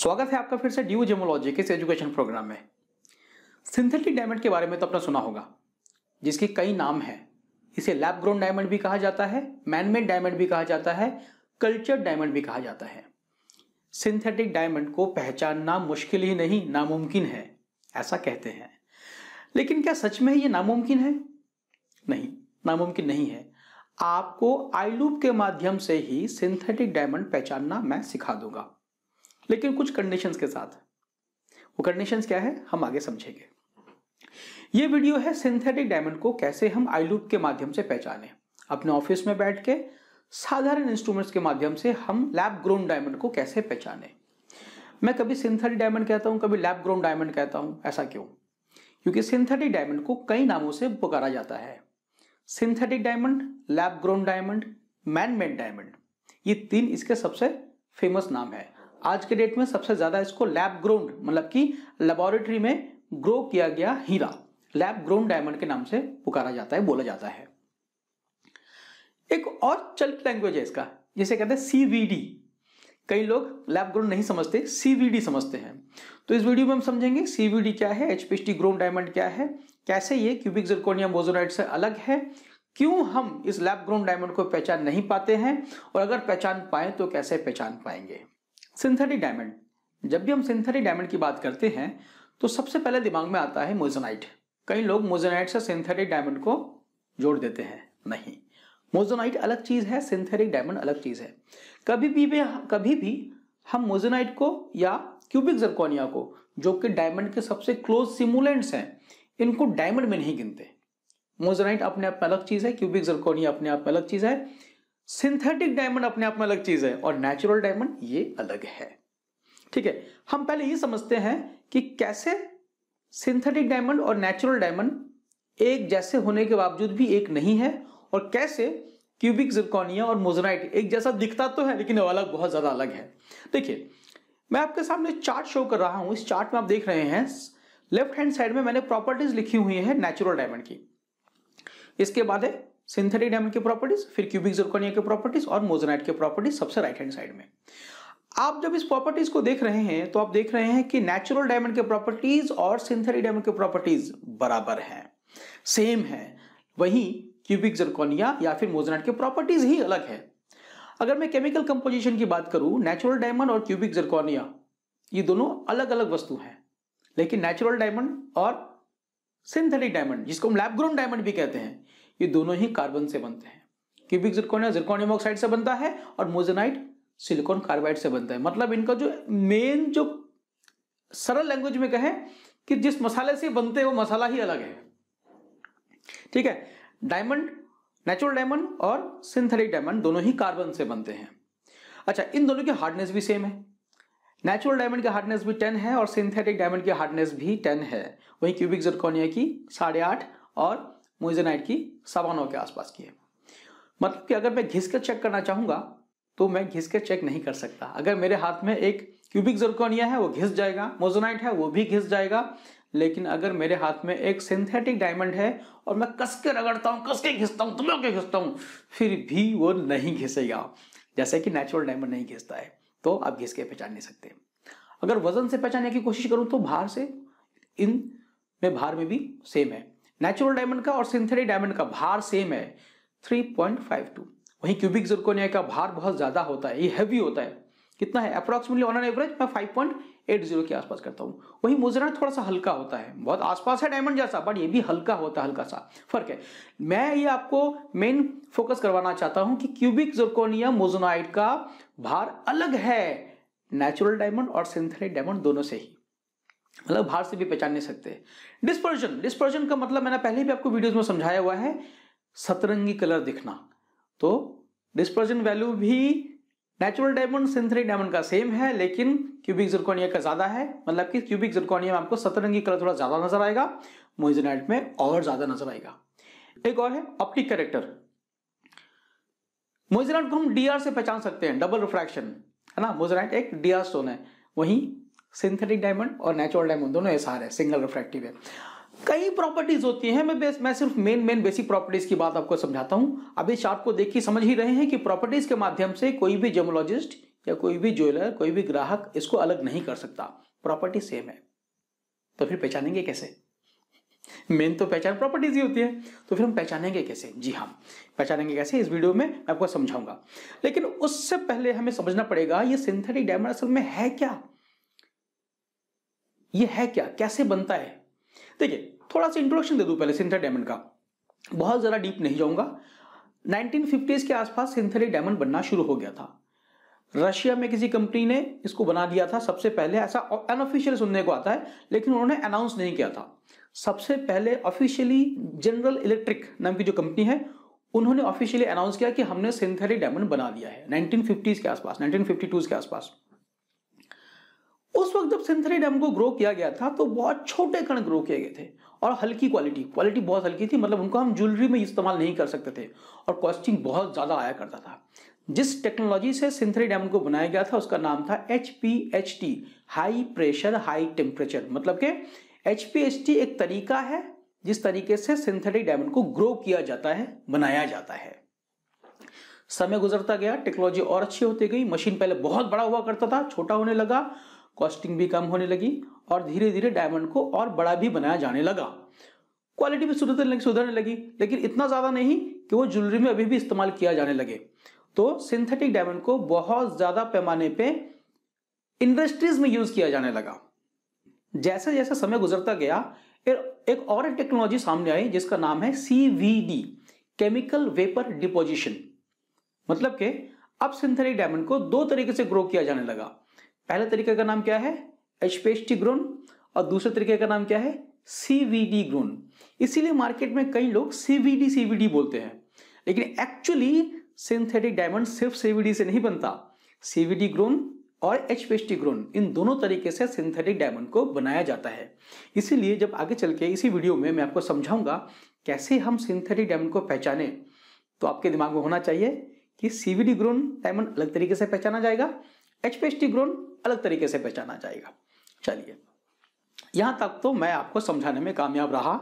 स्वागत है आपका फिर से ड्यू जेमोलॉजी के एजुकेशन प्रोग्राम में सिंथेटिक डायमंड के बारे में तो आपने सुना होगा जिसके कई नाम हैं इसे लैब ग्रोन डायमंड भी कहा जाता है मैनमेड डायमंड भी कहा जाता है कल्चर डायमंड भी कहा जाता है सिंथेटिक डायमंड को पहचानना मुश्किल ही नहीं नामुमकिन है ऐसा कहते हैं लेकिन क्या सच में ये नामुमकिन है नहीं नामुमकिन नहीं है आपको आई लूप के माध्यम से ही सिंथेटिक डायमंड पहचानना मैं सिखा दूंगा लेकिन कुछ कंडीशंस के साथ वो कंडीशंस क्या है हम आगे समझेंगे ये वीडियो है सिंथेटिक डायमंड को कैसे हम आई लूप के माध्यम से पहचाने अपने ऑफिस में बैठ के साधारण इंस्ट्रूमेंट्स के माध्यम से हम लैब ग्रोन डायमंड को कैसे पहचाने मैं कभी सिंथेटिक डायमंड कहता हूं कभी लैब ग्रोन डायमंड कहता हूं ऐसा क्यों क्योंकि सिंथेटिक डायमंड को कई नामों से पुकारा जाता है synthetic diamond lab grown diamond man made diamond ये तीन इसके सबसे फेमस नाम है आज के डेट में सबसे ज्यादा इसको लैब ग्रोन मतलब कि लेबोरेटरी में ग्रो किया गया हीरा लैब ग्रोन डायमंड के नाम से पुकारा जाता है बोला जाता है एक और चल लैंग्वेज है इसका जिसे कहते हैं सीवीडी कई लोग लैब ग्रोन नहीं समझते सीवीडी समझते हैं तो इस वीडियो में हम समझेंगे सीवीडी क्या है एचपीएसटी ग्रोन डायमंड क्या है कैसे ये क्यूबिक जिरकोनियम बोजोनाइट से अलग है क्यों हम इस लैब ग्रोन डायमंड को पहचान नहीं पाते हैं और अगर पहचान पाए तो कैसे पहचान पाएंगे सिंथेटिक डायमंड जब भी हम सिंथेटिक डायमंड की बात करते हैं तो सबसे पहले दिमाग में आता है मोजोनाइट कई लोग मोजोनाइट से सिंथेटिक डायमंड को जोड़ देते हैं नहीं मोजोनाइट अलग चीज है सिंथेटिक डायमंड अलग चीज है कभी भी कभी भी हम मोजोनाइट को या क्यूबिक जर्कोनिया को जो कि डायमंड के सबसे क्लोज सिमुलेंट्स हैं इनको डायमंड में नहीं गिनते मोजोनाइट अपने आप में अलग चीज है क्यूबिक जर्कोनिया अपने आप में अलग चीज है सिंथेटिक डायमंड अपने आप में अलग चीज है और नेचुरल डायमंड ये अलग है ठीक है हम पहले ये समझते हैं कि कैसे सिंथेटिक डायमंड और नेचुरल डायमंड एक जैसे होने के बावजूद भी एक नहीं है और कैसे क्यूबिक जिरकोनिया और मोजनाइट एक जैसा दिखता तो है लेकिन अलग बहुत ज्यादा अलग है देखिए मैं आपके सामने चार्ट शो कर रहा हूं इस चार्ट में आप देख रहे हैं लेफ्ट हैंड साइड में मैंने प्रॉपर्टीज लिखी हुई है नेचुरल डायमंड की इसके बाद है सिंथेटिक डायमंड की प्रॉपर्टीज फिर क्यूबिक जर्कोनिया की प्रॉपर्टीज और मोजनाइट की प्रॉपर्टीज सबसे राइट हैंड साइड में आप जब इस प्रॉपर्टीज को देख रहे हैं तो आप देख रहे हैं कि नेचुरल डायमंड के प्रॉपर्टीज और सिंथेटिक डायमंड के प्रॉपर्टीज बराबर हैं सेम है वही क्यूबिक जर्कोनिया या फिर मोजनाइट के प्रॉपर्टीज ही अलग है अगर मैं केमिकल कंपोजिशन की बात करूं नेचुरल डायमंड और क्यूबिक जर्कोनिया ये दोनों अलग अलग वस्तु हैं लेकिन नेचुरल डायमंड और सिंथेटिक डायमंड जिसको हम लैब ग्रोन डायमंड भी कहते हैं ये दोनों ही कार्बन से बनते हैं क्यूबिक जिरकोनिया जिरकोनियम ऑक्साइड से बनता है और मोजेनाइट सिलिकॉन कार्बाइड से बनता है मतलब इनका जो मेन जो सरल लैंग्वेज में कहें कि जिस मसाले से बनते हैं वो मसाला ही अलग है ठीक है डायमंड नेचुरल डायमंड और सिंथेटिक डायमंड दोनों ही कार्बन से बनते हैं अच्छा इन दोनों की हार्डनेस भी सेम है नेचुरल डायमंड की हार्डनेस भी टेन है और सिंथेटिक डायमंड की हार्डनेस भी टेन है वहीं क्यूबिक जरकोनिया की साढ़े आठ और मोइजेनाइट की सवा नौ के आसपास की है मतलब कि अगर मैं घिस कर चेक करना चाहूंगा तो मैं घिस कर चेक नहीं कर सकता अगर मेरे हाथ में एक क्यूबिक जर्कोनिया है वो घिस जाएगा मोजोनाइट है वो भी घिस जाएगा लेकिन अगर मेरे हाथ में एक सिंथेटिक डायमंड है और मैं कस के रगड़ता हूँ कस के घिसता हूँ तुम्हें के घिसता हूँ फिर भी वो नहीं घिसेगा जैसे कि नेचुरल डायमंड नहीं घिसता है तो आप घिस के पहचान नहीं सकते अगर वजन से पहचानने की कोशिश करूँ तो भार से इन में भार में भी सेम है नेचुरल डायमंड का और सिंथेटिक डायमंड का भार सेम है 3.52 वहीं क्यूबिक जिरकोनिया का भार बहुत ज़्यादा होता है ये हैवी होता है कितना है अप्रोक्सीमेटली ऑन एन एवरेज मैं 5.80 के आसपास करता हूँ वहीं मुजरा थोड़ा सा हल्का होता है बहुत आसपास है डायमंड जैसा बट ये भी हल्का होता है हल्का सा फर्क है मैं ये आपको मेन फोकस करवाना चाहता हूँ कि क्यूबिक जिरकोनिया मोजोनाइट का भार अलग है नेचुरल डायमंड और सिंथेटिक डायमंड दोनों से ही मतलब बाहर से भी पहचान नहीं सकते डिस्पर्जन डिस्पर्जन का मतलब मैंने पहले भी आपको वीडियोज में समझाया हुआ है सतरंगी कलर दिखना तो डिस्पर्जन वैल्यू भी नेचुरल डायमंड सिंथेटिक डायमंड का सेम है लेकिन क्यूबिक जिरकोनिया का ज्यादा है मतलब कि क्यूबिक जिरकोनिया में आपको सतरंगी कलर थोड़ा ज्यादा नजर आएगा मोइजनाइट में और ज्यादा नजर आएगा एक और है ऑप्टिक कैरेक्टर मोइजनाइट को हम डीआर से पहचान सकते हैं डबल रिफ्रैक्शन है ना मोइजनाइट एक डीआर स्टोन है वहीं सिंथेटिक डायमंड और नेचुरल डायमंड दोनों एस आर है सिंगल रिफ्रैक्टिव है कई प्रॉपर्टीज होती हैं मैं बेस मैं सिर्फ मेन मेन बेसिक प्रॉपर्टीज की बात आपको समझाता हूँ अभी शार्प को देख के समझ ही रहे हैं कि प्रॉपर्टीज के माध्यम से कोई भी जेमोलॉजिस्ट या कोई भी ज्वेलर कोई भी ग्राहक इसको अलग नहीं कर सकता प्रॉपर्टी सेम है तो फिर पहचानेंगे कैसे मेन तो पहचान प्रॉपर्टीज ही होती है तो फिर हम पहचानेंगे कैसे जी हाँ पहचानेंगे कैसे इस वीडियो में मैं आपको समझाऊंगा लेकिन उससे पहले हमें समझना पड़ेगा ये सिंथेटिक डायमंड असल में है क्या ये है क्या कैसे बनता है देखिए थोड़ा सा इंट्रोडक्शन दे दूं पहले सिंथेटिक डायमंड का बहुत ज़्यादा डीप नहीं जाऊंगा 1950s के आसपास सिंथेटिक डायमंड बनना शुरू हो गया था रशिया में किसी कंपनी ने इसको बना दिया था सबसे पहले ऐसा अनऑफिशियल सुनने को आता है लेकिन उन्होंने अनाउंस नहीं किया था सबसे पहले ऑफिशियली जनरल इलेक्ट्रिक नाम की जो कंपनी है उन्होंने ऑफिशियली अनाउंस किया कि हमने सिंथेटिक डायमंड बना दिया है 1950s के आसपास 1952s के आसपास उस वक्त जब डैम को ग्रो किया गया था तो बहुत छोटे कण ग्रो किए गए थे और हल्की क्वालिटी क्वालिटी बहुत हल्की थी मतलब उनको हम ज्वेलरी में इस्तेमाल नहीं कर सकते थे और कॉस्टिंग बहुत ज़्यादा आया करता था जिस टेक्नोलॉजी से सिंथरी डैम को बनाया गया था उसका नाम था H P H T high pressure high temperature मतलब के एच पी एच टी एक तरीका है जिस तरीके से सिंथेटिक डायमंड को ग्रो किया जाता है बनाया जाता है समय गुजरता गया टेक्नोलॉजी और अच्छी होती गई मशीन पहले बहुत बड़ा हुआ करता था छोटा होने लगा कॉस्टिंग भी कम होने लगी और धीरे धीरे डायमंड को और बड़ा भी बनाया जाने लगा क्वालिटी भी सुधरने सुधरने लगी लेकिन इतना ज़्यादा नहीं कि वो ज्वेलरी में अभी भी इस्तेमाल किया जाने लगे तो सिंथेटिक डायमंड को बहुत ज़्यादा पैमाने पे इंडस्ट्रीज में यूज किया जाने लगा जैसे जैसे समय गुजरता गया एक और टेक्नोलॉजी सामने आई जिसका नाम है सीवीडी केमिकल वेपर डिपोजिशन मतलब के अब सिंथेटिक डायमंड को दो तरीके से ग्रो किया जाने लगा पहले तरीके का नाम क्या है एचपेस्टी ग्रोन और दूसरे तरीके का नाम क्या है सीवीडी ग्रोन इसीलिए मार्केट में कई लोग सीवीडी सीवीडी बोलते हैं लेकिन एक्चुअली सिंथेटिक डायमंड सिर्फ सीवीडी से नहीं बनता सीवीडी ग्रोन और एचपेस्टी ग्रोन इन दोनों तरीके से सिंथेटिक डायमंड को बनाया जाता है इसीलिए जब आगे चल के इसी वीडियो में मैं आपको समझाऊंगा कैसे हम सिंथेटिक डायमंड को पहचाने तो आपके दिमाग में होना चाहिए कि सीवीडी ग्रोन डायमंड अलग तरीके से पहचाना जाएगा एच ग्रोन अलग तरीके से पहचाना जाएगा चलिए यहां तक तो मैं आपको समझाने में कामयाब रहा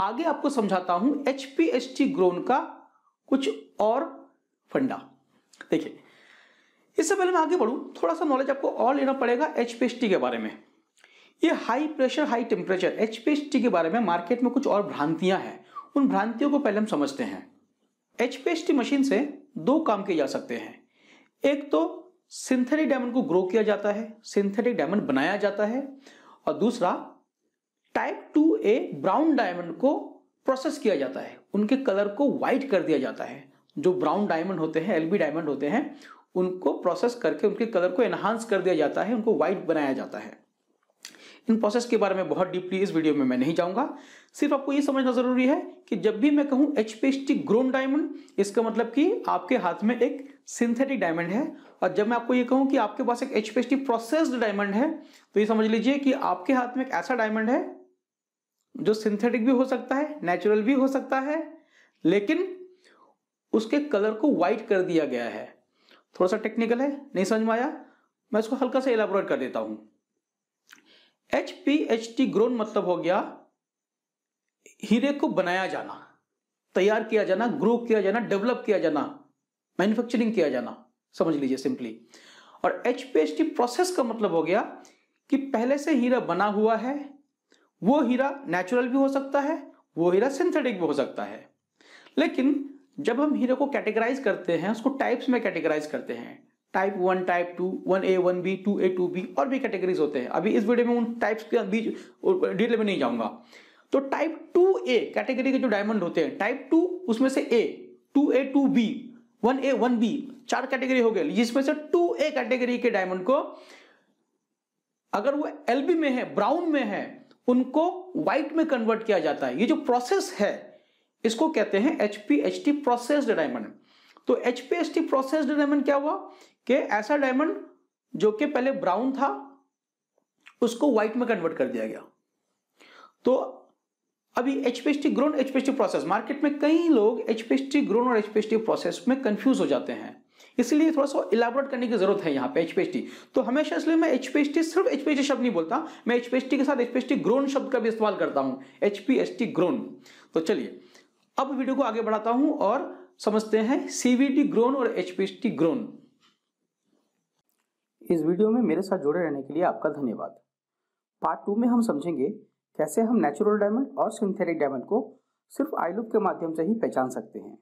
आगे आपको समझाता हूं एच ग्रोन का कुछ और फंडा देखिए इससे पहले मैं आगे बढ़ू थोड़ा सा नॉलेज आपको और लेना पड़ेगा एच के बारे में ये high pressure high temperature H के बारे में मार्केट में कुछ और भ्रांतियां हैं उन भ्रांतियों को पहले हम समझते हैं एच मशीन से दो काम किए जा सकते हैं एक तो सिंथेटिक डायमंड को ग्रो किया जाता है सिंथेटिक डायमंड बनाया जाता है और दूसरा type two A brown diamond को प्रोसेस किया जाता है उनके कलर को व्हाइट कर दिया जाता है जो ब्राउन डायमंड होते हैं एलबी डायमंड होते हैं उनको प्रोसेस करके उनके कलर को एनहांस कर दिया जाता है उनको व्हाइट बनाया जाता है इन प्रोसेस के बारे में बहुत डीपली इस वीडियो में मैं नहीं जाऊंगा सिर्फ आपको यह समझना जरूरी है कि जब भी मैं कहूं एच ग्रोन डायमंड इसका मतलब कि आपके हाथ में एक सिंथेटिक डायमंड है और जब मैं आपको ये कहूँ कि आपके पास एक एच प्रोसेस्ड डायमंड है तो ये समझ लीजिए कि आपके हाथ में एक ऐसा डायमंड है जो सिंथेटिक भी हो सकता है नेचुरल भी हो सकता है लेकिन उसके कलर को वाइट कर दिया गया है थोड़ा सा टेक्निकल है नहीं समझ में आया मैं इसको हल्का सा इलाबोरेट कर देता हूं H P H T grown मतलब हो गया हीरे को बनाया जाना तैयार किया जाना ग्रो किया जाना डेवलप किया जाना मैन्युफैक्चरिंग किया जाना समझ लीजिए सिंपली और एच प्रोसेस का मतलब हो गया कि पहले से हीरा बना हुआ है वो हीरा नेचुरल भी हो सकता है वो हीरा सिंथेटिक भी हो सकता है लेकिन जब हम हीरे को कैटेगराइज करते हैं उसको टाइप्स में कैटेगराइज करते हैं type one type two one A one B two A two B और भी कैटेगरीज होते हैं अभी इस वीडियो में उन टाइप्स के बीच डिटेल में नहीं जाऊंगा तो टाइप टू ए कैटेगरी के जो डायमंड होते हैं टाइप टू उसमें से A two A two B one A one B चार कैटेगरी हो गई जिसमें से टू ए कैटेगरी के डायमंड को अगर वो एलबी में है ब्राउन में है उनको व्हाइट में कन्वर्ट किया जाता है ये जो प्रोसेस है इसको कहते हैं H P H T processed diamond तो H P H T processed diamond क्या हुआ कि ऐसा डायमंड जो कि पहले ब्राउन था उसको व्हाइट में कन्वर्ट कर दिया गया तो अभी H P grown H P process market में कई लोग एच पी ग्रोन और एच पी प्रोसेस में कंफ्यूज हो जाते हैं इसलिए थोड़ा सा इलाबोरेट करने की जरूरत है यहाँ पे एच तो हमेशा इसलिए मैं एच सिर्फ एच शब्द नहीं बोलता मैं एच के साथ एच ग्रोन शब्द का भी इस्तेमाल करता हूँ एच पी ग्रोन तो चलिए अब वीडियो को आगे बढ़ाता हूं और समझते हैं सीवीडी ग्रोन और एचपीएसटी ग्रोन इस वीडियो में मेरे साथ जुड़े रहने के लिए आपका धन्यवाद पार्ट टू में हम समझेंगे कैसे हम नेचुरल डायमंड और सिंथेटिक डायमंड को सिर्फ आई लुक के माध्यम से ही पहचान सकते हैं